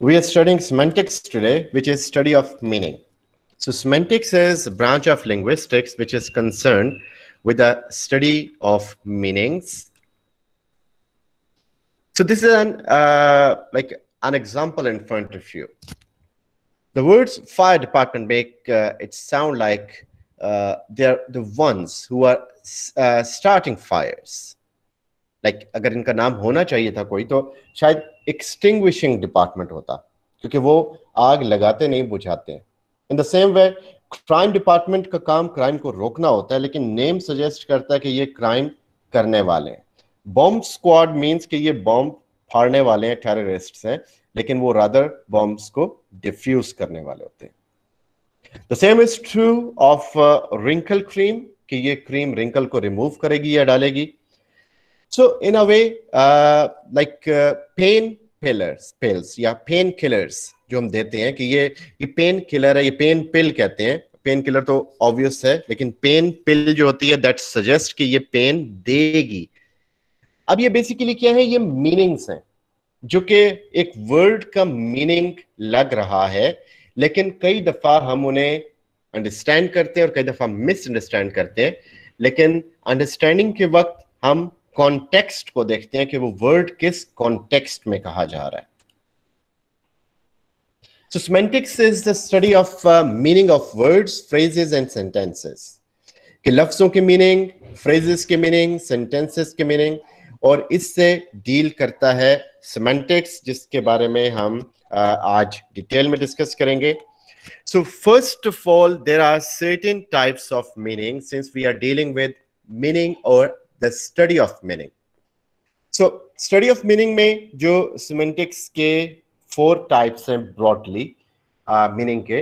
we are studying semantics today, which is study of meaning. So semantics is a branch of linguistics which is concerned with the study of meanings. So this is an uh, like an example in front of you. The words fire department make uh, it sound like uh, they're the ones who are uh, starting fires. Like like, अगर इनका नाम होना चाहिए था कोई तो शायद extinguishing department होता क्योंकि वो आग लगाते नहीं बुझाते in the same way crime department का काम क्राइम को रोकना होता है लेकिन नेम सजेस्ट करता है कि ये क्राइम करने वाले हैं बॉम्ब स्क्वाड मीन्स कि ये बॉम्ब फाड़ने वाले हैं टेररिस्ट हैं लेकिन वो रादर बॉम्ब्स को डिफ्यूज करने वाले होते हैं the same is true of wrinkle cream कि ये क्रीम रिंकल को रिमूव करेगी या डालेगी So in a way, uh, like uh, pain pillars, pills या pain killers जो हम देते हैं कि ये ये pain killer है ये pain pill कहते हैं पेन किलर तो ऑब्वियस है लेकिन पेन पिल जो होती है दैट सजेस्ट कि ये पेन देगी अब ये बेसिकली क्या है ये मीनिंग्स हैं जो कि एक वर्ड का मीनिंग लग रहा है लेकिन कई दफा हम उन्हें अंडरस्टैंड करते हैं और कई दफा मिस अंडरस्टैंड करते हैं लेकिन अंडरस्टैंडिंग के वक्त हम कॉन्टेक्स्ट को देखते हैं कि वो वर्ड किस कॉन्टेक्स्ट में कहा जा रहा है so semantics is the study of meaning of words phrases and sentences कि लफ्जों की मीनिंग फ्रेजेस की मीनिंग सेंटेंसेस की मीनिंग और इससे डील करता है सिमेंटिक्स जिसके बारे में हम uh, आज डिटेल में डिस्कस करेंगे so first of all there are certain types of meaning since we are dealing with meaning और the study of meaning so study of meaning में जो सिमेंटिक्स के फोर टाइप्स हैं ब्रॉडली मीनिंग uh, के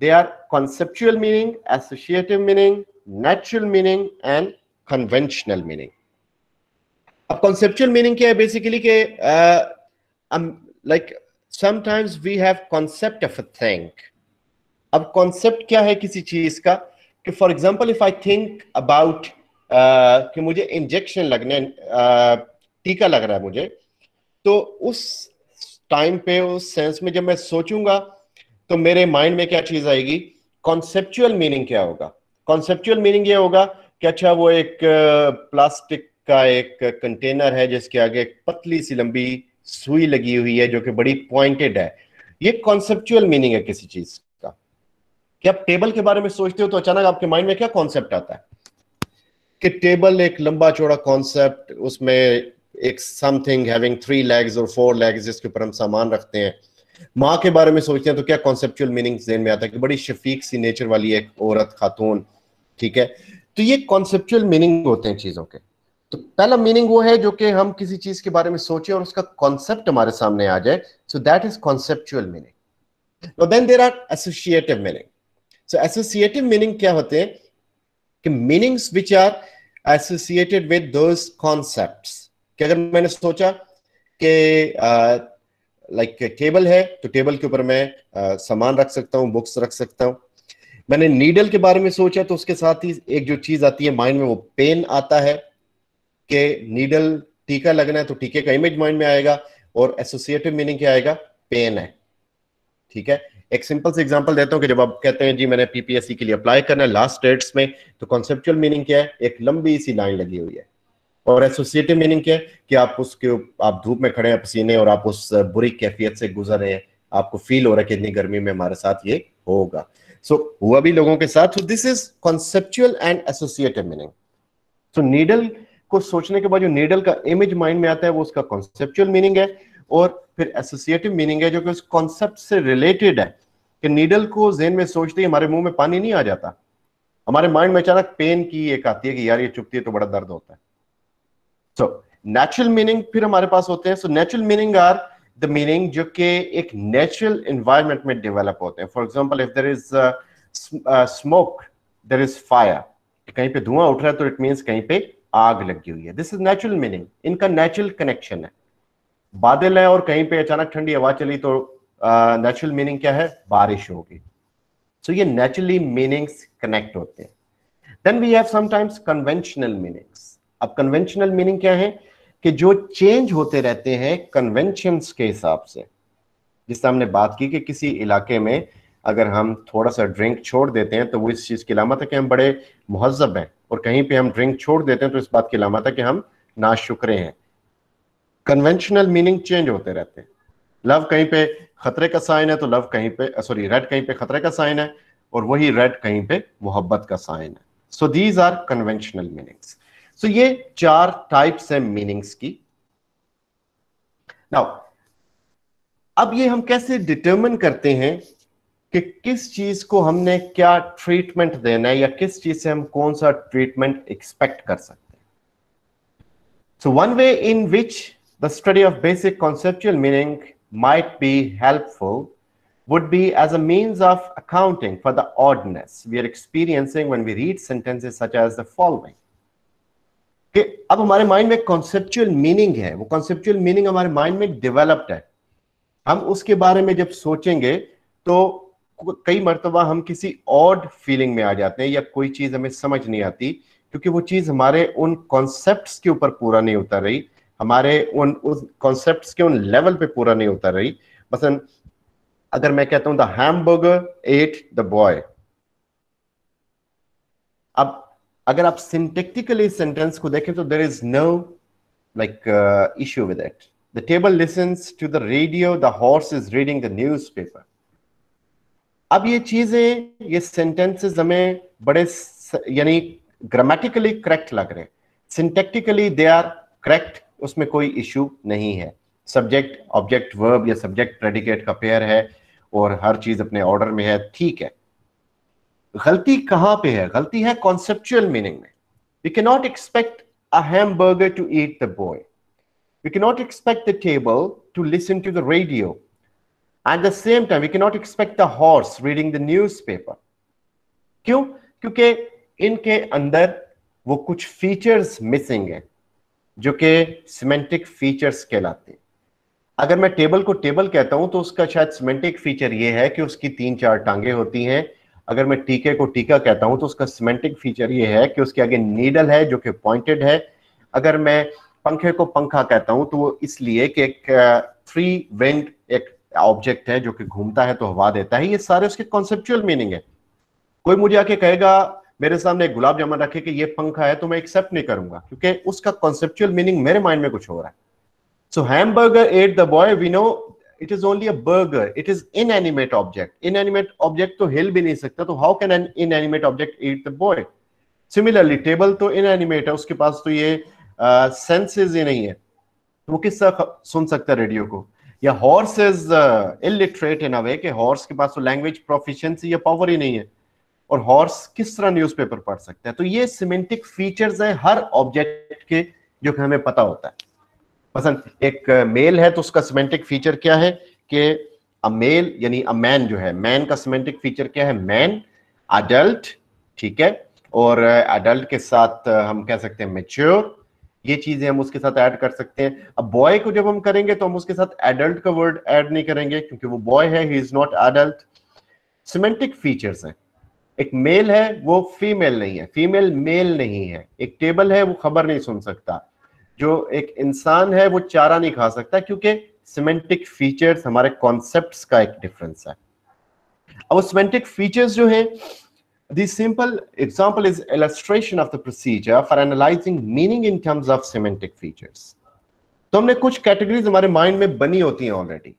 they are conceptual meaning associative meaning natural meaning and conventional meaning अब conceptual meaning क्या है basically के like sometimes we have concept of a thing अब कॉन्सेप्ट क्या है किसी चीज का कि for example if I think about कि मुझे इंजेक्शन लगने टीका लग रहा है मुझे तो उस टाइम पे उस सेंस में जब मैं सोचूंगा तो मेरे माइंड में क्या चीज आएगी कॉन्सेप्चुअल मीनिंग क्या होगा कॉन्सेप्चुअल मीनिंग ये होगा कि अच्छा वो एक प्लास्टिक का एक कंटेनर है जिसके आगे एक पतली सी लंबी सुई लगी हुई है जो कि बड़ी पॉइंटेड है ये कॉन्सेप्चुअल मीनिंग है किसी चीज का कि आप टेबल के बारे में सोचते हो तो अचानक आपके माइंड में क्या कॉन्सेप्ट आता है कि टेबल एक लंबा चौड़ा कॉन्सेप्ट उसमें एक समथिंग हैविंग थ्री लेग्स और फोर लेग्स जिसके ऊपर हम सामान रखते हैं माँ के बारे में सोचते हैं तो क्या कॉन्सेप्चुअल मीनिंग जेन में आता है कि बड़ी शफीक सी नेचर वाली एक औरत खातून ठीक है तो ये कॉन्सेप्चुअल मीनिंग होते हैं चीज़ों के तो पहला मीनिंग वो है जो कि हम किसी चीज़ के बारे में सोचे और उसका कॉन्सेप्ट हमारे सामने आ जाए so that is conceptual meaning then there are associative meaning so associative meaning क्या होते हैं कि meanings which are associated with those concept कि अगर मैंने सोचा कि लाइक टेबल है तो टेबल के ऊपर मैं सामान रख सकता हूँ बुक्स रख सकता हूँ मैंने नीडल के बारे में सोचा तो उसके साथ ही एक जो चीज आती है माइंड में वो पेन आता है कि नीडल टीका लगना है तो टीके का इमेज माइंड में आएगा और एसोसिएटिव मीनिंग क्या आएगा पेन है ठीक है एक सिंपल से एग्जांपल देता हूँ कि जब आप कहते हैं जी मैंने पीपीएससी के लिए अप्लाई करना है लास्ट डेट्स में तो कॉन्सेप्चुअल मीनिंग क्या है एक लंबी सी लाइन लगी हुई है और एसोसिएटिव मीनिंग क्या है कि आप उसके आप धूप में खड़े हैं पसीने और आप उस बुरी कैफियत से गुजर रहे हैं आपको फील हो रहा है कि इतनी गर्मी में हमारे साथ ये होगा सो so, हुआ भी लोगों के साथ this is conceptual and associative meaning so needle को सोचने के बाद जो नीडल का इमेज माइंड में आता है वो उसका कॉन्सेप्चुअल मीनिंग है और फिर एसोसिएटिव मीनिंग है जो कि उस कॉन्सेप्ट से रिलेटेड है कि नीडल को जेन में सोचते ही हमारे मुंह में पानी नहीं आ जाता हमारे माइंड में अचानक पेन की एक आती है कि यार ये चुपती है तो बड़ा दर्द होता है सो नेचुरल मीनिंग फिर हमारे पास होते हैं so natural meaning are the meaning जो कि एक नेचुरल इन्वायरमेंट में डेवलप होते हैं for example if there is smoke there is fire कहीं पे धुआं उठ रहा है तो इट मीन कहीं पे आग लगी हुई है दिस इज नेचुरल मीनिंग इनका नेचुरल कनेक्शन है बादल है और कहीं पे अचानक ठंडी हवा चली तो नेचुरल मीनिंग क्या है बारिश होगी सो so, ये नेचुरली मीनिंग्स कनेक्ट होते हैं then we have sometimes conventional meanings अब कन्वेंशनल मीनिंग क्या है कि जो चेंज होते रहते हैं कन्वेंशंस के हिसाब से जिससे हमने बात की कि किसी इलाके में अगर हम थोड़ा सा ड्रिंक छोड़ देते हैं तो वो इस चीज़ की लामत है कि हम बड़े महजब हैं और कहीं पे हम ड्रिंक छोड़ देते हैं तो इस बात की लामत है कि हम शुक्रे हैं कन्वेंशनल मीनिंग चेंज होते रहते हैं लव कहीं पे खतरे का साइन है तो लव कहीं पे सॉरी रेड कहीं पे खतरे का साइन है और वही रेड कहीं पे मोहब्बत का साइन है so these are conventional meanings so ये चार टाइप्स हैं मीनिंग्स की नाउ अब ये हम कैसे डिटर्मिन करते हैं कि किस चीज को हमने क्या ट्रीटमेंट देना है या किस चीज से हम कौन सा ट्रीटमेंट एक्सपेक्ट कर सकते हैं so one way in which the study of basic conceptual meaning might be helpful would be as a means of accounting for the oddness we are experiencing when we read sentences such as the following कि अब हमारे mind में conceptual meaning है वो conceptual meaning हमारे mind में developed है हम उसके बारे में जब सोचेंगे तो कई मरतबा हम किसी ऑड फीलिंग में आ जाते हैं या कोई चीज़ हमें समझ नहीं आती क्योंकि वो चीज़ हमारे उन कॉन्सेप्ट्स के ऊपर पूरा नहीं उतर रही हमारे उन उस कॉन्सेप्ट के उन लेवल पे पूरा नहीं उतर रही मसलन अगर मैं कहता हूं the hamburger ate the boy अब अगर आप सिंटेक्टिकली सेंटेंस को देखें तो there is no like issue with it the table listens to the radio the horse is reading the newspaper अब ये चीजें ये सेंटेंसेस हमें बड़े यानी ग्रामेटिकली करेक्ट लग रहे हैं सिंटेक्टिकली दे आर करेक्ट उसमें कोई इशू नहीं है सब्जेक्ट ऑब्जेक्ट वर्ब या सब्जेक्ट प्रेडिकेट का पेयर है और हर चीज अपने ऑर्डर में है ठीक है गलती कहां पे है गलती है कॉन्सेप्चुअल मीनिंग में you can not expect a burger to eat the boy you can not expect the table to listen to the radio at the same time you can not expect the horse reading the newspaper क्यों क्योंकि इनके अंदर वो कुछ features missing है जो कि semantic features कहलाते हैं अगर मैं टेबल को टेबल कहता हूं तो उसका शायद सीमेंटिक फीचर यह है कि उसकी तीन चार टांगे होती हैं अगर मैं टीके को टीका कहता हूं तो उसका सीमेंटिक फीचर यह है कि उसके आगे नीडल है जो कि पॉइंटेड है अगर मैं पंखे को पंखा कहता हूं तो वो इसलिए कि एक थ्री वेंट एक ऑब्जेक्ट है जो कि घूमता है तो हवा देता है ये सारे उसके कॉन्सेप्चुअल मीनिंग है कोई मुझे आके कहेगा मेरे सामने एक गुलाब जामुन रखे कि ये पंखा है तो मैं एक्सेप्ट नहीं करूंगा क्योंकि उसका कॉन्सेप्चुअल मीनिंग मेरे माइंड में कुछ हो रहा है so hamburger ate the boy we know it is only a burger it is inanimate object inanimate object तो हिल भी नहीं सकता तो how can an inanimate object eat the boy similarly table तो इन animate है उसके पास तो ये सेंसेज uh, ही नहीं है तो वो किस सुन सकता है रेडियो को या horse is illiterate in a way कि हॉर्स के पास तो लैंग्वेज प्रोफिशिएंसी या पावर ही नहीं है और हॉर्स किस तरह न्यूज़पेपर पढ़ सकता है तो ये सिमेंटिक फीचर्स हैं हर ऑब्जेक्ट के जो कि हमें पता होता है मसलन एक मेल है तो उसका सिमेंटिक फीचर क्या है कि अ मेल यानी अ मैन जो है मैन का सिमेंटिक फीचर क्या है मैन अडल्ट ठीक है और अडल्ट के साथ हम कह सकते हैं मेच्योर ये चीजें हम उसके साथ ऐड कर सकते हैं अब बॉय को जब हम करेंगे तो हम उसके साथ एडल्ट का वर्ड ऐड नहीं करेंगे क्योंकि वो बॉय है he is not adult semantic features हैं एक मेल है वो फीमेल नहीं है फीमेल मेल नहीं है एक टेबल है वो खबर नहीं सुन सकता जो एक इंसान है वो चारा नहीं खा सकता क्योंकि सिमेंटिक फीचर्स हमारे कॉन्सेप्ट का एक डिफरेंस है अब सिमेंटिक फीचर्स जो है The simple example is illustration of the procedure for analyzing meaning in terms of semantic features. तो हमने कुछ कैटेगरीज हमारे माइंड में बनी होती हैं already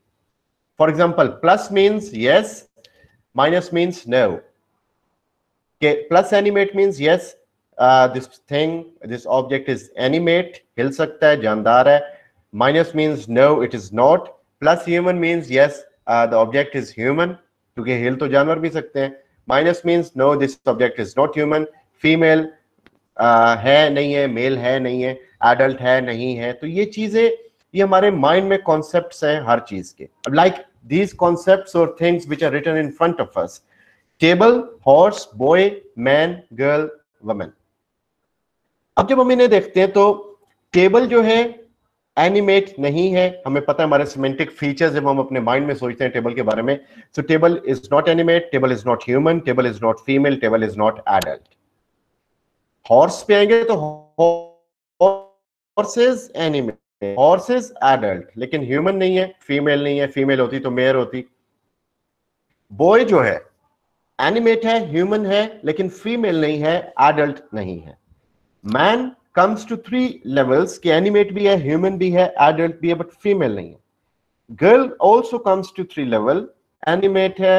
for example plus means yes minus means no के plus animate means yes this thing this object is animate हिल सकता है जानदार है minus means no it is not plus human means yes the object is human क्योंकि हिल तो जानवर भी सकते हैं minus means no this object is not human female है नहीं है मेल है नहीं है एडल्ट है नहीं है तो ये चीजें ये हमारे माइंड में कॉन्सेप्ट हैं हर चीज के लाइक दीज कॉन्सेप्ट और things which are return in front of first table horse boy man girl women अब जब हम इन्हें देखते हैं तो टेबल जो है एनिमेट नहीं है हमें पता है हमारे सिमेंटिक फीचर्स जब हम अपने माइंड में सोचते हैं टेबल के बारे में so table is not animate table is not human table is not female table is not adult horse पे आएंगे तो हॉर्सेज एनिमेट हॉर्सेज एडल्ट लेकिन ह्यूमन नहीं है फीमेल नहीं है फीमेल होती तो मेयर होती बॉय जो है एनिमेट है ह्यूमन है लेकिन फीमेल नहीं है एडल्ट नहीं है man comes to three levels कि एनिमेट भी है ह्यूमन भी है एडल्ट भी है बट फीमेल नहीं है girl also comes to three level animate है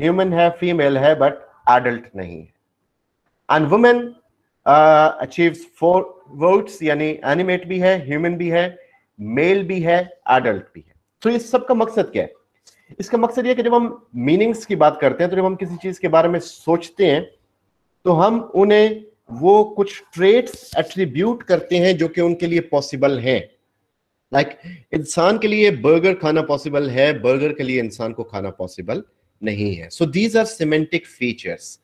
ह्यूमन है फीमेल है बट एडल्ट नहीं है and women achieve four words यानी एनिमेट भी है ह्यूमन भी है मेल भी है एडल्ट भी है तो so, इस सब का मकसद क्या है इसका मकसद यह कि जब हम मीनिंग्स की बात करते हैं तो जब हम किसी चीज के बारे में सोचते हैं तो हम उन्हें वो कुछ ट्रेट्स एट्रीब्यूट करते हैं जो कि उनके लिए पॉसिबल हैं लाइक like, इंसान के लिए बर्गर खाना पॉसिबल है बर्गर के लिए इंसान को खाना पॉसिबल नहीं है so these are semantic features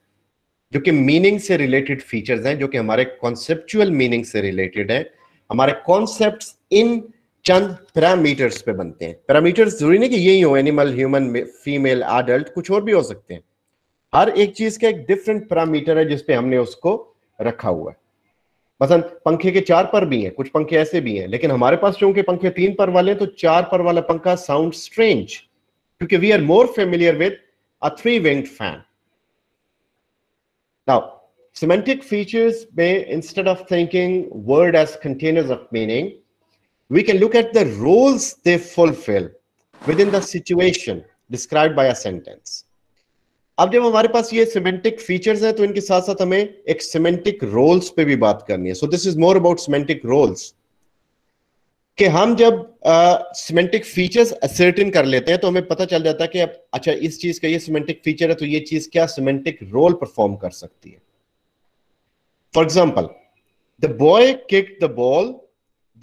जो कि मीनिंग से रिलेटेड फीचर्स हैं जो कि हमारे कॉन्सेप्चुअल मीनिंग से रिलेटेड है हमारे कॉन्सेप्ट इन चंद पैरामीटर्स पे बनते हैं पैरामीटर्स जरूरी नहीं कि यही हो एनिमल ह्यूमन फीमेल एडल्ट कुछ और भी हो सकते हैं हर एक चीज का एक डिफरेंट पैरामीटर है जिसपे हमने उसको रखा हुआ है मसलन पंखे के चार पर भी हैं कुछ पंखे ऐसे भी हैं लेकिन हमारे पास चूंकि पंखे तीन पर वाले हैं तो चार पर वाला पंखा साउंड स्ट्रेंज क्योंकि we are more familiar with a three winged fan now semantic features में instead of thinking word as containers of meaning we can look at the roles they fulfill within the situation described by a sentence. अब जब हमारे पास ये semantic features हैं तो इनके साथ साथ हमें एक सिमेंटिक रोल्स पे भी बात करनी है so this is more about semantic roles कि हम जब सिमेंटिक फीचर्स असर्टिन कर लेते हैं तो हमें पता चल जाता है कि अब अच्छा इस चीज का ये सिमेंटिक फीचर है तो ये चीज क्या सिमेंटिक रोल परफॉर्म कर सकती है for example the boy kick the ball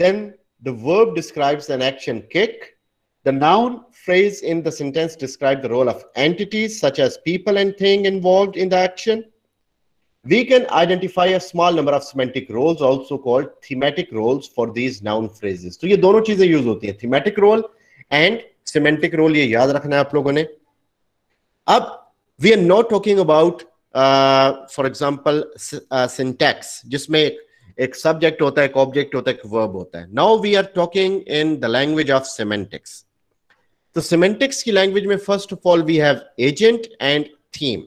then The verb describes an action kick. The noun phrase in the sentence describes the role of entities such as people and thing involved in the action. We can identify a small number of semantic roles also called thematic roles for these noun phrases. So, ये दोनों चीजें use होती हैं thematic role and semantic role ये याद रखना है आप लोगों ने अब we are not talking about uh, for example uh, syntax जिसमें एक सब्जेक्ट होता है एक ऑब्जेक्ट होता है एक वर्ब होता है now we are talking in the language of semantics तो सिमेंटिक्स की लैंग्वेज में first of all we have agent and theme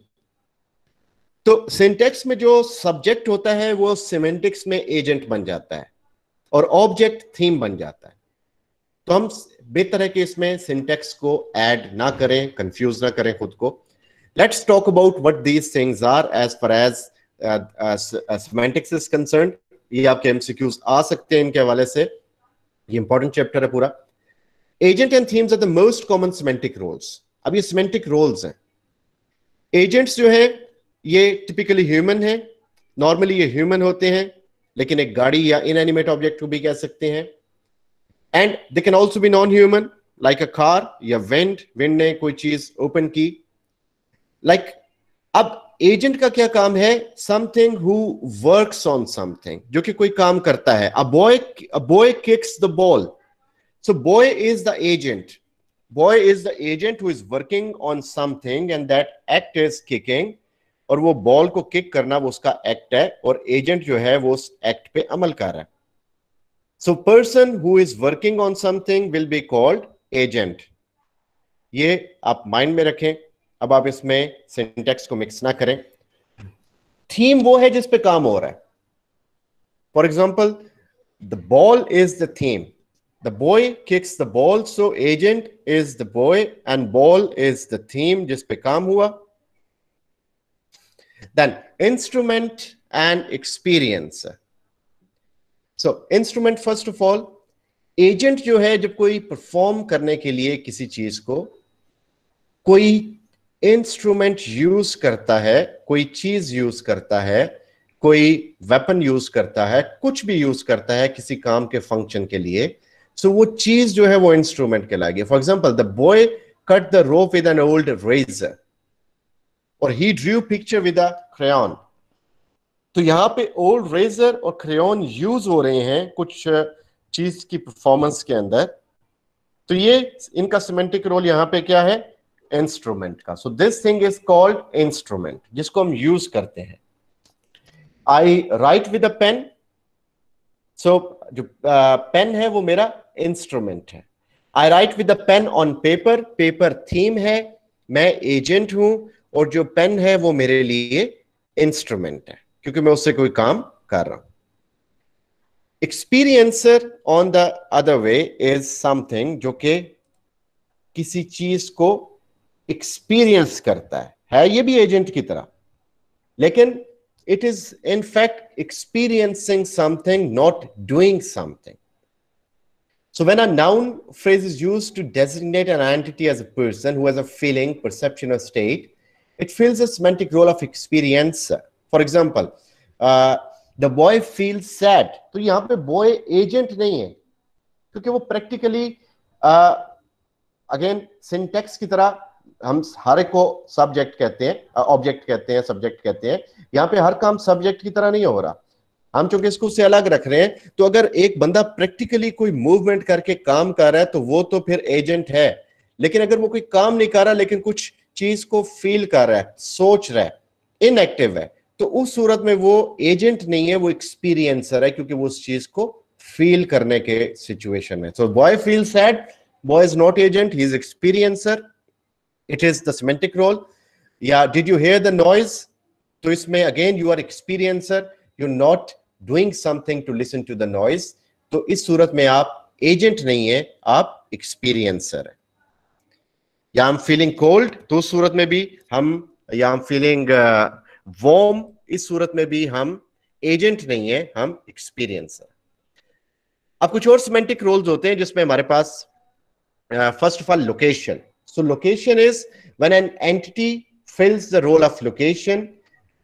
तो सिंटेक्स में जो सब्जेक्ट होता है वो सिमेंटिक्स में एजेंट बन जाता है और ऑब्जेक्ट थीम बन जाता है तो हम बेहतर है कि इसमें सिंटेक्स को ऐड ना करें कंफ्यूज ना करें खुद को let's talk about what these things are as far as semantics is concern ये आपके एमसीक्यूज आ सकते हैं इनके हवाले से ये इंपॉर्टेंट चैप्टर है पूरा agent and themes are the most common semantic roles अब ये सिमेंटिक रोल्स हैं एजेंट्स जो है ये टिपिकली ह्यूमन है नॉर्मली ये ह्यूमन होते हैं लेकिन एक गाड़ी या इनएनिमेट ऑब्जेक्ट को भी कह सकते हैं and they can also be non human like a car या वेंट विंड ने कोई चीज ओपन की लाइक like, अब एजेंट का क्या काम है something who works on something जो कि कोई काम करता है a boy a boy kicks the ball so boy is the agent boy is the agent who is working on something and that act is kicking और वो ball को kick करना वो उसका एक्ट है और एजेंट जो है वो उस एक्ट पे अमल कर रहा है so person who is working on something will be called agent ये आप माइंड में रखें अब आप इसमें सिंटेक्स को मिक्स ना करें थीम वो है जिसपे काम हो रहा है for example the ball is the theme the boy kicks the ball so agent is the boy and ball is the theme जिसपे काम हुआ then instrument and experience so instrument first of all agent जो है जब कोई perform करने के लिए किसी चीज को कोई इंस्ट्रूमेंट यूज करता है कोई चीज यूज करता है कोई वेपन यूज करता है कुछ भी यूज करता है किसी काम के फंक्शन के लिए सो so, वो चीज जो है वो इंस्ट्रूमेंट कहलाएगी for example the boy cut the rope with an old razor और he drew picture with a crane तो यहां पे ओल्ड रेजर और क्रेन यूज हो रहे हैं कुछ चीज की परफॉर्मेंस के अंदर तो ये इनका सिमेंटिक रोल यहां पे क्या है इंस्ट्रूमेंट का so this thing is called instrument जिसको हम यूज करते हैं I write with a pen so जो पेन uh, है वो मेरा इंस्ट्रूमेंट है I write with a pen on paper paper theme है मैं एजेंट हूं और जो पेन है वो मेरे लिए इंस्ट्रूमेंट है क्योंकि मैं उससे कोई काम कर रहा हूं experiencer on the other way is something जो कि किसी चीज को एक्सपीरियंस करता है है ये भी एजेंट की तरह लेकिन it is in fact experiencing something not doing something so when a noun phrase is use to designate an entity as a person who has a feeling perception of state it feels a semantic role of experience for example the boy feel sad तो यहां पर boy agent नहीं है क्योंकि वो practically again syntax की तरह हम हर एक को सब्जेक्ट कहते हैं ऑब्जेक्ट कहते हैं सब्जेक्ट कहते हैं यहाँ पे हर काम सब्जेक्ट की तरह नहीं हो रहा हम चूंकि इसको उससे अलग रख रहे हैं तो अगर एक बंदा प्रैक्टिकली कोई मूवमेंट करके काम कर रहा है तो वो तो फिर एजेंट है लेकिन अगर वो कोई काम नहीं कर रहा लेकिन कुछ चीज को फील कर रहा है सोच रहा है इनएक्टिव है तो उस सूरत में वो एजेंट नहीं है वो एक्सपीरियंसर है क्योंकि वो उस चीज को फील करने के सिचुएशन में so boy feel sad boy is not agent he is experiencer it is the semantic role या did you hear the noise तो इसमें again you are experiencer you not doing something to listen to the noise तो इस सूरत में आप agent नहीं है आप एक्सपीरियंसर है या आई एम फीलिंग कोल्ड तो उस सूरत में भी हम या आई एम फीलिंग वॉर्म इस सूरत में भी हम एजेंट नहीं है हम एक्सपीरियंसर अब कुछ और सिमेंटिक रोल्स होते हैं जिसमें हमारे पास first of all location so location is when an entity fills the role of location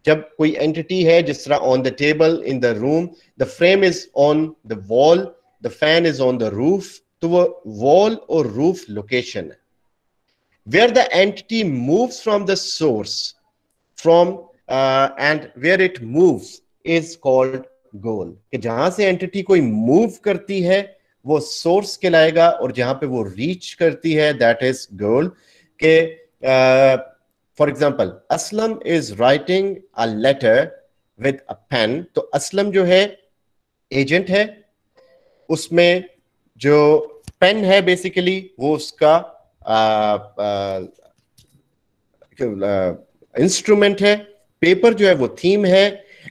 जब कोई एंटिटी है जिस तरह on the table in the room the frame is on the wall the fan is on the roof तो वो wall और roof location है where the entity move from the source from and where it move is called goal कि जहां से entity कोई move करती है वो सोर्स कहलाएगा और जहां पे वो रीच करती है दैट इज गोल के for example Aslam is writing a letter with a pen तो असलम जो है एजेंट है उसमें जो पेन है बेसिकली वो उसका इंस्ट्रूमेंट है पेपर जो है वो थीम है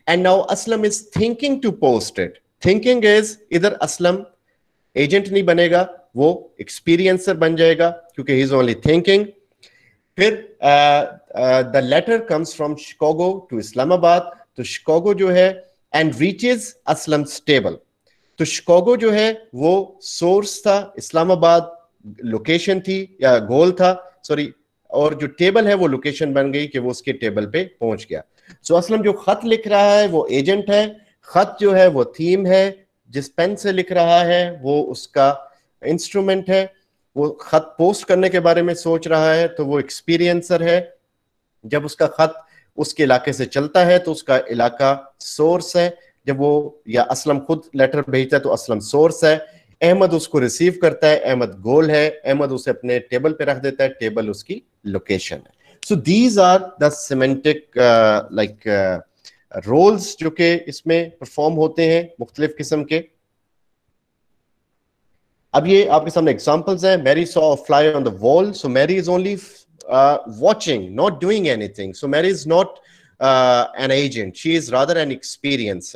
and now Aslam is thinking to post it thinking is इधर असलम एजेंट नहीं बनेगा वो एक्सपीरियंसर बन जाएगा क्योंकि ही इज ओनली थिंकिंग फिर the letter comes from Chicago to Islamabad तो शिकागो जो है एंड रीचेज असलम स्टेबल तो शिकागो जो है वो सोर्स था इस्लामाबाद लोकेशन थी या गोल था सॉरी और जो टेबल है वो लोकेशन बन गई कि वो उसके टेबल पे पहुंच गया सो so, असलम जो खत लिख रहा है वो एजेंट है खत जो है वो थीम है जिस पेन से लिख रहा है वो उसका इंस्ट्रूमेंट है वो खत पोस्ट करने के बारे में सोच रहा है तो वो एक्सपीरियंसर है जब उसका खत उसके इलाके से चलता है तो उसका इलाका सोर्स है जब वो या असलम खुद लेटर भेजता है तो असलम सोर्स है अहमद उसको रिसीव करता है अहमद गोल है अहमद उसे अपने टेबल पे रख देता है टेबल उसकी लोकेशन है so these are thematic like roles जो के इसमें परफॉर्म होते हैं मुख्तलिफ किस्म के अब ये आपके सामने एग्जाम्पल्स हैं Mary saw fly on the wall so Mary is only watching not doing anything so Mary is not an agent she is rather an experience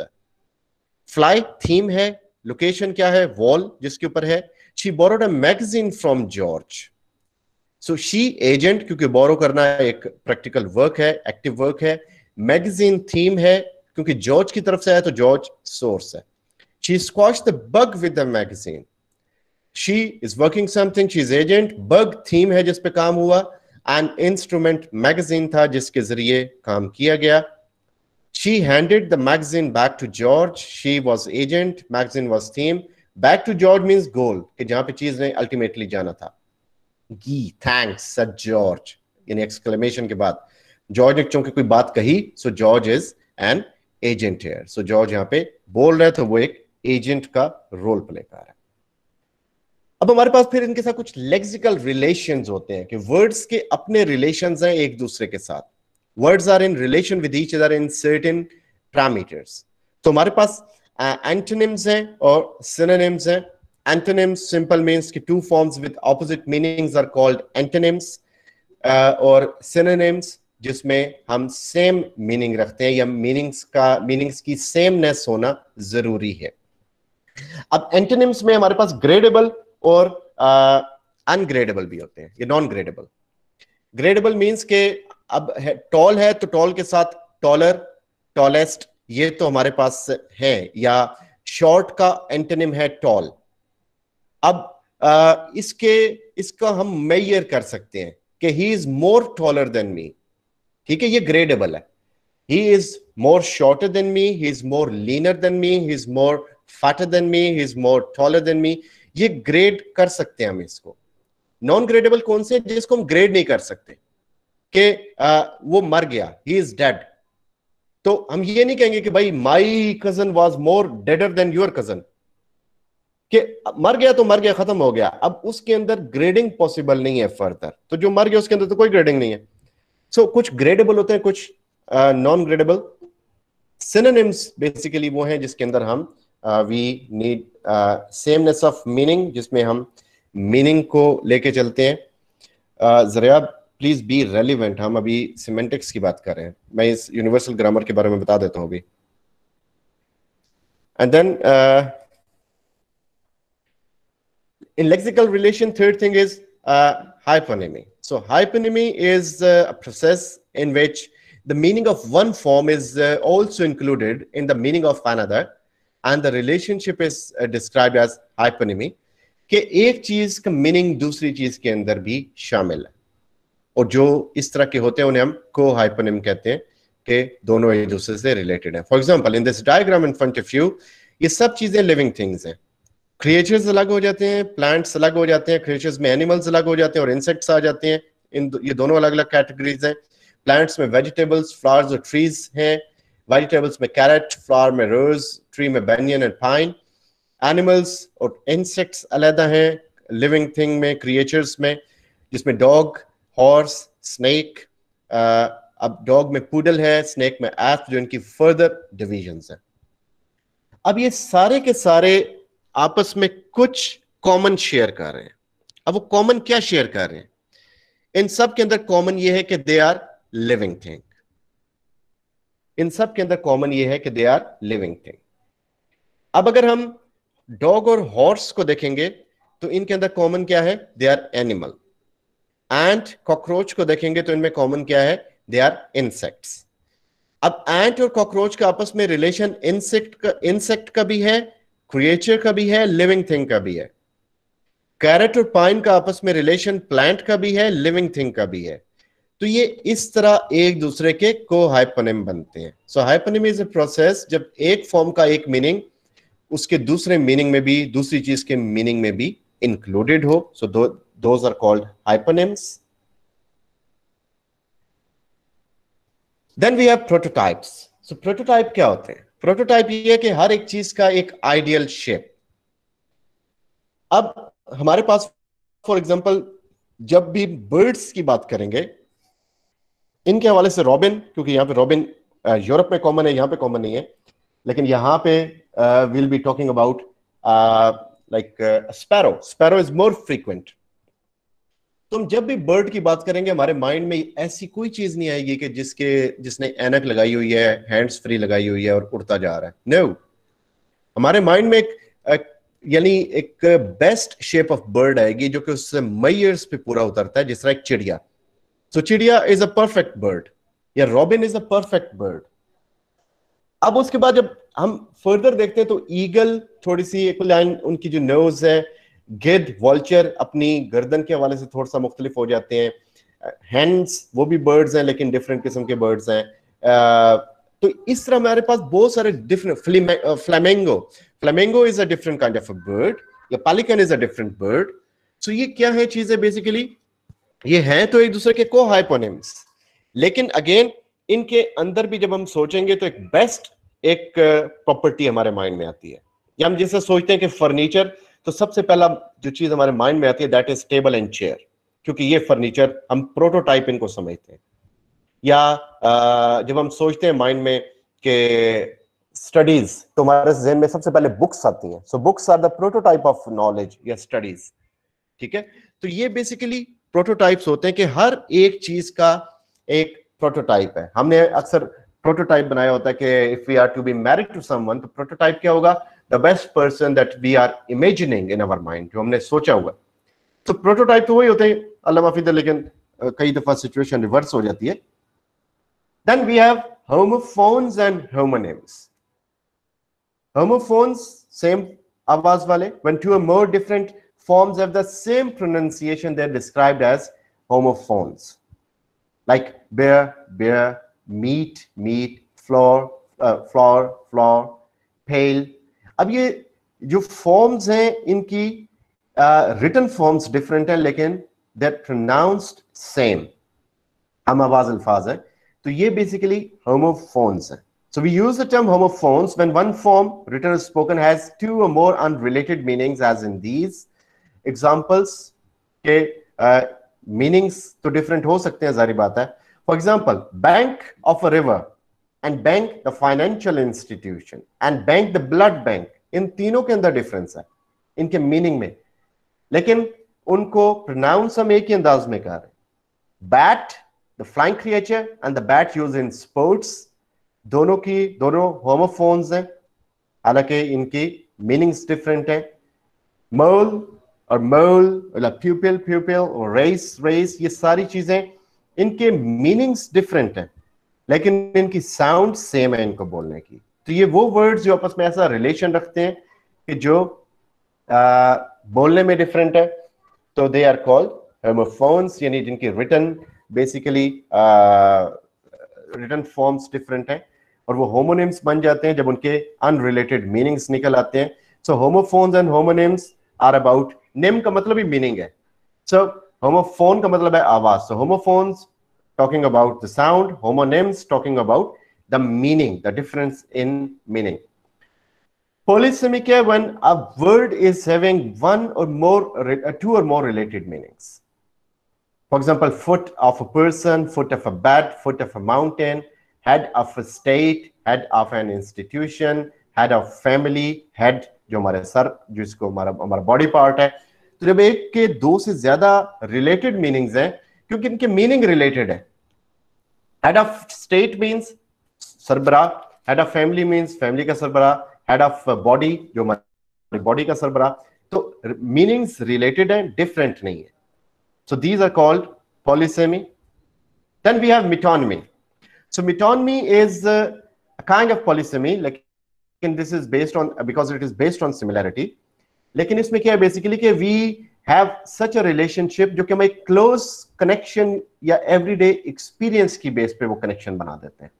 fly theme है लोकेशन क्या है वॉल जिसके ऊपर है she borrowed a magazine from George so she agent क्योंकि borrow करना एक practical work है एक्टिव वर्क है मैगजीन थीम है क्योंकि जॉर्ज की तरफ से आया तो जॉर्ज सोर्स है she squash the bug with the magazine she is working something she is agent bug theme है जिस पे काम हुआ एंड इंस्ट्रूमेंट मैगजीन था जिसके जरिए काम किया गया she handed the magazine back to george she was agent magazine was theme back to george means goal कि जहां पे चीज ने ultimately जाना था गी थैंक्स सर जॉर्ज यानी एक्सक्लेमेशन के बाद जॉर्ज ने चूंकि कोई बात कही so George is an agent here so George यहां पे बोल रहे थे तो वो एक एजेंट का रोल प्ले कर रहा है अब हमारे पास फिर इनके साथ कुछ लेक्सिकल रिलेशन होते हैं कि वर्ड्स के अपने रिलेशन हैं एक दूसरे के साथ words are in relation with each other in certain parameters तो हमारे पास एंटोनिम्स uh, हैं और सिनोनिम्स हैं antonyms simple means ki two forms with opposite meanings are called antonyms और सिनोनिम्स जिसमें हम सेम मीनिंग रखते हैं या मीनिंग्स का मीनिंग्स की सेमनेस होना जरूरी है अब एंटोनिम्स में हमारे पास ग्रेडेबल और अनग्रेडेबल भी होते हैं ये नॉन ग्रेडेबल ग्रेडेबल मीन्स के अब टॉल है, है तो टॉल के साथ टॉलर टॉलेस्ट ये तो हमारे पास है या शॉर्ट का एंटोनिम है टॉल अब uh, इसके इसका हम मेयर कर सकते हैं कि he is more taller than me ठीक है ये ग्रेडेबल है he is more shorter than me he is more leaner than me he is more fatter than me he is more taller than me ये grade कर सकते हैं हम इसको नॉन ग्रेडेबल कौन से जिसको हम ग्रेड नहीं कर सकते कि वो मर गया ही इज डेड तो हम ये नहीं कहेंगे कि भाई my cousin was more deader than your cousin कि मर गया तो मर गया खत्म हो गया अब उसके अंदर ग्रेडिंग पॉसिबल नहीं है फर्दर तो जो मर गया उसके अंदर तो कोई ग्रेडिंग नहीं है सो so, कुछ ग्रेडेबल होते हैं कुछ नॉन ग्रेडेबल सिनोनिम्स बेसिकली वो हैं जिसके अंदर हम we need sameness of meaning जिसमें हम मीनिंग को लेके चलते हैं uh, जरिया प्लीज बी रेलिवेंट हम अभी सिमेंटिक्स की बात कर रहे हैं मैं इस यूनिवर्सल ग्रामर के बारे में बता देता हूँ अभी and then in lexical relation third thing is uh, So hyponymy is uh, a process in which the meaning of one form is uh, also included in the meaning of another and the relationship is uh, described as hyponymy ke ek cheez ka meaning dusri cheez ke andar bhi shamil hai aur jo is tarah ke hote hain unhe hum को hyponym कहते हैं कि दोनों एक दूसरे से related हैं for example in this diagram in front of you ये सब चीजें लिविंग थिंग्स हैं क्रिएचर्स अलग हो जाते हैं प्लांट्स अलग हो जाते हैं क्रिएचर्स में एनिमल्स अलग हो जाते हैं और इंसेक्ट्स आ जाते हैं इन ये दोनों अलग अलग कैटेगरीज हैं प्लांट्स में वेजिटेबल्स फ्लावर्स और ट्रीज हैं वेजिटेबल्स में कैरेट फ्लावर में रोज ट्री में बैनियन एंड पाइन एनिमल्स और इंसेक्ट्स अलग हैं लिविंग थिंग में क्रिएचर्स में जिसमें डॉग हॉर्स स्नैक अब डॉग में पूडल है स्नैक में एफ जो इनकी फर्दर डिविजन है अब ये सारे के सारे आपस में कुछ कॉमन शेयर कर रहे हैं अब वो कॉमन क्या शेयर कर रहे हैं इन सब के अंदर कॉमन ये है कि दे आर लिविंग थिंग इन सब के अंदर कॉमन ये है कि दे आर लिविंग थिंग अब अगर हम डॉग और हॉर्स को देखेंगे तो इनके अंदर कॉमन क्या है they are animal ant cockroach को देखेंगे तो इनमें कॉमन क्या है दे आर इंसेक्ट्स अब एंट और कॉकरोच का आपस में रिलेशन इंसेक्ट का इंसेक्ट का भी है क्रिएचर का भी है लिविंग थिंग का भी है कैरेट और पाइन का आपस में रिलेशन प्लांट का भी है लिविंग थिंग का भी है तो ये इस तरह एक दूसरे के को हाइपनिम बनते हैं सो हाइपनिम इज ए प्रोसेस जब एक फॉर्म का एक मीनिंग उसके दूसरे मीनिंग में भी दूसरी चीज के मीनिंग में भी इंक्लूडेड हो so those are called hyponyms then we have prototypes so prototype क्या होते हैं प्रोटोटाइप ये है कि हर एक चीज का एक आइडियल शेप अब हमारे पास फॉर एग्जाम्पल जब भी बर्ड्स की बात करेंगे इनके हवाले से रॉबिन क्योंकि यहाँ पे रॉबिन यूरोप में कॉमन है यहां पे कॉमन नहीं है लेकिन यहाँ पे will be talking about like sparrow sparrow is more frequent तो हम जब भी बर्ड की बात करेंगे हमारे माइंड में ऐसी कोई चीज नहीं आएगी कि जिसके जिसने एनक लगाई हुई है हैंड्स फ्री लगाई हुई है और उड़ता जा रहा है नो हमारे माइंड में एक, यानी एक बेस्ट शेप ऑफ बर्ड आएगी जो कि उससे मयर्स पे पूरा उतरता है जिस तरह एक चिड़िया सो चिड़िया इज अ परफेक्ट बर्ड या robin is a perfect bird अब उसके बाद जब हम फर्दर देखते हैं तो ईगल थोड़ी सी एक लाइन उनकी जो नर्व है गिद वॉल्चर अपनी गर्दन के हवाले से थोड़ा सा मुख्तलिफ हो जाते हैं हैंड्स वो भी बर्ड्स हैं लेकिन डिफरेंट किस्म के बर्ड्स हैं तो इस तरह हमारे पास बहुत सारे different flamingo flamingo is a different kind of a bird या pelican is a different bird so ये क्या है चीजें बेसिकली ये हैं तो एक दूसरे के को हाइपोनिम्स लेकिन अगेन इनके अंदर भी जब हम सोचेंगे तो एक बेस्ट एक प्रॉपर्टी हमारे माइंड में आती है या हम जैसे सोचते हैं कि फर्नीचर तो सबसे पहला जो चीज हमारे माइंड में आती है that is table and chair क्योंकि ये फर्नीचर हम प्रोटोटाइप इनको समझते हैं या जब हम सोचते हैं माइंड में कि स्टडीज तो हमारे जहन में सबसे पहले बुक्स आती हैं so books are the prototype of knowledge या स्टडीज ठीक है तो ये बेसिकली प्रोटोटाइप्स होते हैं कि हर एक चीज का एक प्रोटोटाइप है हमने अक्सर प्रोटोटाइप बनाया होता है कि if we are to be married to someone तो प्रोटोटाइप क्या होगा the best person that we are imagining in our mind जो हमने सोचा हुआ तो प्रोटोटाइप तो वही होते हैं अल्लाह माफी लेकिन कई दफा सिचुएशन रिवर्स हो जाती है then we have homophones and homonyms homophones same आवाज वाले when two or more different forms have the same pronunciation they're described as homophones like bear bear meat meat floor uh, floor floor pale अब ये जो forms हैं इनकी return forms different हैं लेकिन that pronounced same हम आवाज अल्फाज हैं तो ये बेसिकली होमोफोन्स हैं So we use the term homophones when one form, written or spoken, has two or more unrelated meanings, as in these examples. के मीनिंग्स uh, तो डिफरेंट हो सकते हैं जारी बात है for example bank of a river and bank the financial institution and bank the blood bank इन तीनों के अंदर डिफरेंस है इनके मीनिंग में लेकिन उनको प्रोनाउंस हम एक ही अंदाज में कर रहे bat the flying creature and the bat use in sports दोनों की दोनों होमोफोन्स हैं हालांकि इनकी मीनिंग्स डिफरेंट है मोल और मोल प्यूपिल प्यूपिल और रेस रेस ये सारी चीजें इनके मीनिंग्स डिफरेंट हैं लेकिन इनकी साउंड सेम है इनको बोलने की तो ये वो वर्ड्स जो आपस में ऐसा रिलेशन रखते हैं कि जो आ, बोलने में डिफरेंट है तो दे आर कॉल्ड होमोफोन्स यानी जिनकी written basically written forms different है और वो होमोनिम्स बन जाते हैं जब उनके अनरिलेटेड मीनिंग्स निकल आते हैं so homophones and homonyms are about name का मतलब ही मीनिंग है सो so, होमोफोन का मतलब है आवाज so homophones talking about the sound, homonyms talking about the meaning, the difference in meaning. Polysemic when a word is having one or more, two or more related meanings. For example, foot of a person, foot of a bat, foot of a mountain, head of a state, head of an institution, head of family, head जो हमारे sir जिसको हमारा हमारा body part है तो जब एक के दो से ज्यादा रिलेटेड मीनिंग्स हैं क्योंकि इनके मीनिंग रिलेटेड है हेड ऑफ स्टेट मीन्स सरबरा head of family means family का सरबरा हेड ऑफ बॉडी जो बॉडी का सरबरा तो मीनिंग्स रिलेटेड है डिफरेंट नहीं है so these are called polysemy then we have metonymy so metonymy is a kind of polysemy like and this is based on because it is based on लेकिन इसमें क्या है बेसिकली कि we have such a relationship जो कि हम एक close connection या एवरीडे एक्सपीरियंस की बेस पे वो कनेक्शन बना देते हैं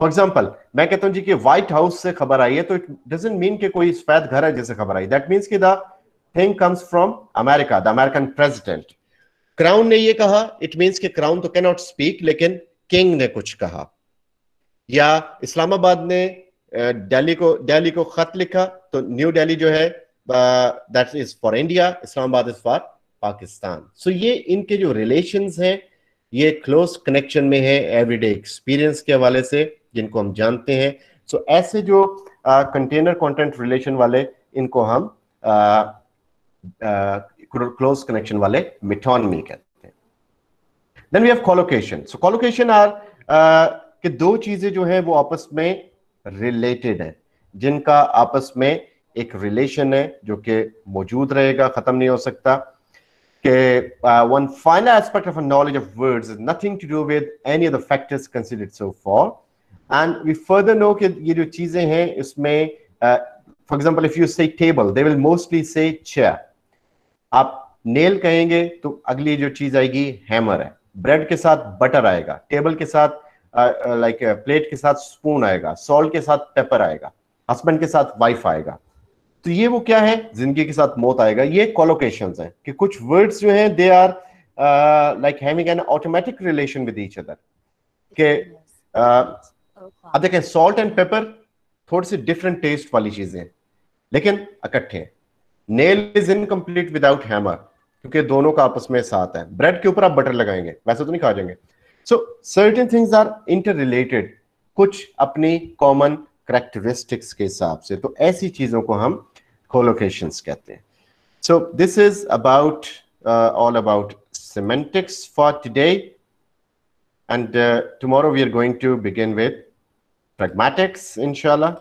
फॉर एग्जाम्पल मैं कहता हूं जी कि व्हाइट हाउस से खबर आई है तो इट डजेंट मीन के कोई सफेद घर है जैसे खबर आई दैट मीन्स की the thing comes from America the American president crown ने ये कहा इट मीन्स के क्राउन तो कैनॉट स्पीक लेकिन किंग ने कुछ कहा या इस्लामाबाद ने दिल्ली को दिल्ली को खत लिखा तो न्यू दिल्ली जो है that is for India Islamabad is for Pakistan so ये इनके जो रिलेशन हैं ये क्लोज कनेक्शन में है एवरीडे एक्सपीरियंस के हवाले से जिनको हम जानते हैं सो so, ऐसे जो कंटेनर कंटेंट रिलेशन वाले इनको हम क्लोज कनेक्शन वाले मिथॉन मिल कहते हैं then we have collocation so collocation are कि दो चीजें जो है वो आपस में रिलेटेड है जिनका आपस में एक रिलेशन है जो कि मौजूद रहेगा खत्म नहीं हो सकता कि one final aspect of knowledge of words is nothing to do with any of the factors considered so for and we further know कि ये जो चीजें हैं इसमें for example if you say table they will mostly say chair आप nail कहेंगे तो अगली जो चीज आएगी हैमर है ब्रेड के साथ बटर आएगा टेबल के साथ like uh, plate uh, like, uh, के साथ स्पून आएगा सॉल्ट के साथ पेपर आएगा हस्बैंड के साथ वाइफ आएगा तो ये वो क्या है जिंदगी के साथ मौत आएगा ये कॉलोकेशन है कि कुछ वर्ड्स जो हैं they are like having an automatic relation with each other के अब देखें सॉल्ट एंड पेपर थोड़ी सी डिफरेंट टेस्ट वाली चीजें लेकिन इकट्ठे nail is incomplete without hammer क्योंकि दोनों का आपस में साथ है ब्रेड के ऊपर आप बटर लगाएंगे वैसे तो नहीं खा जाएंगे so certain things are interrelated कुछ अपनी कॉमन करेक्टरिस्टिक्स के हिसाब से तो ऐसी चीज़ों को हम कोलोकेशंस कहते हैं so this is about all about semantics for today. And uh, tomorrow we are going to begin with pragmatics, inshallah.